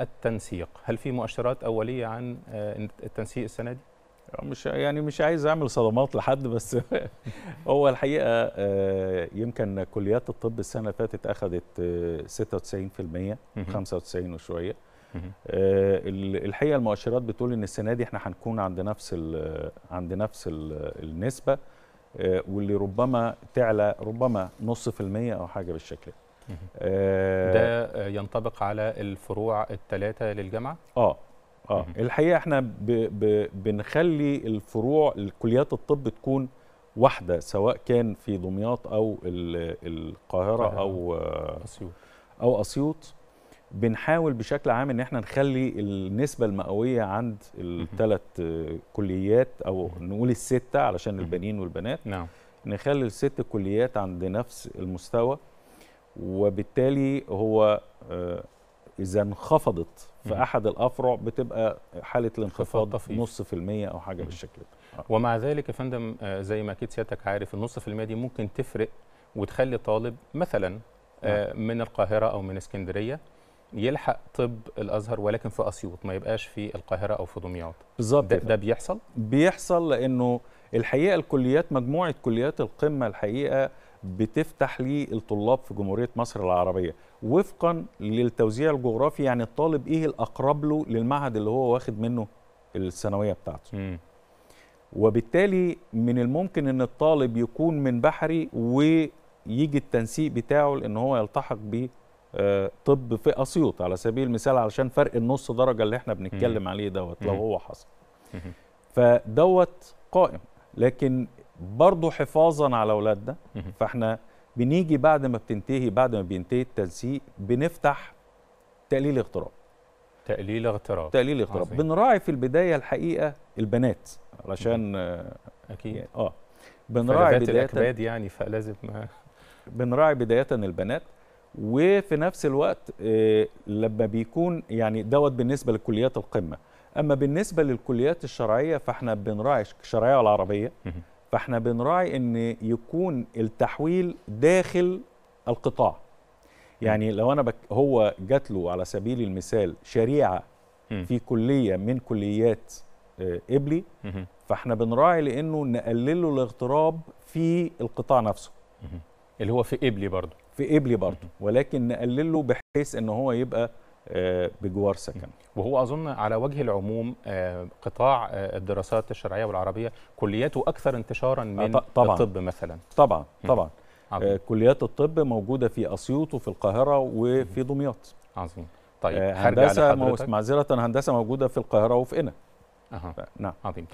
التنسيق هل في مؤشرات أولية عن آه، التنسيق السنة دي؟ آه، مش يعني مش عايز اعمل صدمات لحد بس هو الحقيقه آه، يمكن كليات الطب السنه اللي فاتت اخذت 96% 95 وشويه الحقيقه المؤشرات بتقول ان السنه دي احنا هنكون عند نفس عند نفس النسبه واللي ربما تعلى ربما نص في المية او حاجه بالشكل ده آه، ده ينطبق على الفروع الثلاثه للجامعه اه اه الحقيقه احنا ب ب بنخلي الفروع الكليات الطب تكون واحده سواء كان في دمياط او القاهره او آه، اسيوط او اسيوط بنحاول بشكل عام ان احنا نخلي النسبه المئويه عند الثلاث كليات او نقول السته علشان البنين والبنات نعم نخلي الست كليات عند نفس المستوى وبالتالي هو آه، اذا انخفضت في احد الافرع بتبقى حاله الانخفاض نص في المية او حاجه بالشكل ده آه. ومع ذلك يا فندم آه، زي ما اكيد سيادتك عارف النص في المية دي ممكن تفرق وتخلي طالب مثلا نعم. من القاهره او من اسكندريه يلحق طب الازهر ولكن في اسيوط ما يبقاش في القاهره او في دمياط بالظبط ده, ده بيحصل بيحصل لانه الحقيقه الكليات مجموعه كليات القمه الحقيقه بتفتح للطلاب في جمهورية مصر العربية وفقا للتوزيع الجغرافي يعني الطالب إيه الأقرب له للمعهد اللي هو واخد منه الثانوية بتاعته م. وبالتالي من الممكن أن الطالب يكون من بحري ويجي التنسيق بتاعه لأن هو يلتحق ب آه، طب في أسيوط على سبيل المثال علشان فرق النص درجة اللي احنا بنتكلم م. عليه دوت لو هو حصل فدوت قائم لكن برضه حفاظا على اولادنا فاحنا بنيجي بعد ما بتنتهي بعد ما بينتهي التنسيق بنفتح تقليل اغتراب تقليل اغتراب تقليل اغتراب عظيم. بنراعي في البدايه الحقيقه البنات علشان اكيد يعني اه بنراعي بدايه الاكباد يعني فلازم بنراعي بدايه البنات وفي نفس الوقت آه، لما بيكون يعني دوت بالنسبه لكليات القمه اما بالنسبه للكليات الشرعيه فاحنا بنراعي الشرعيه العربيه فاحنا بنراعي ان يكون التحويل داخل القطاع يعني لو انا بك هو جات له على سبيل المثال شريعه في كليه من كليات آه، ابلي فاحنا بنراعي لانه نقلل له الاغتراب في القطاع نفسه اللي هو في ابلي برضه في ابلي برضه ولكن نقلل له بحيث ان هو يبقى بجوار سكن وهو أظن على وجه العموم آه، قطاع آه، الدراسات الشرعية والعربية كلياته أكثر انتشارا من طبعًا الطب مثلا طبعا طبعا آه، عظيم. كليات الطب موجودة في أسيوط وفي القاهرة وفي دمياط عظيم طيب هندسة معذرة هندسة موجودة في القاهرة وفي قنا أه. نعم عظيم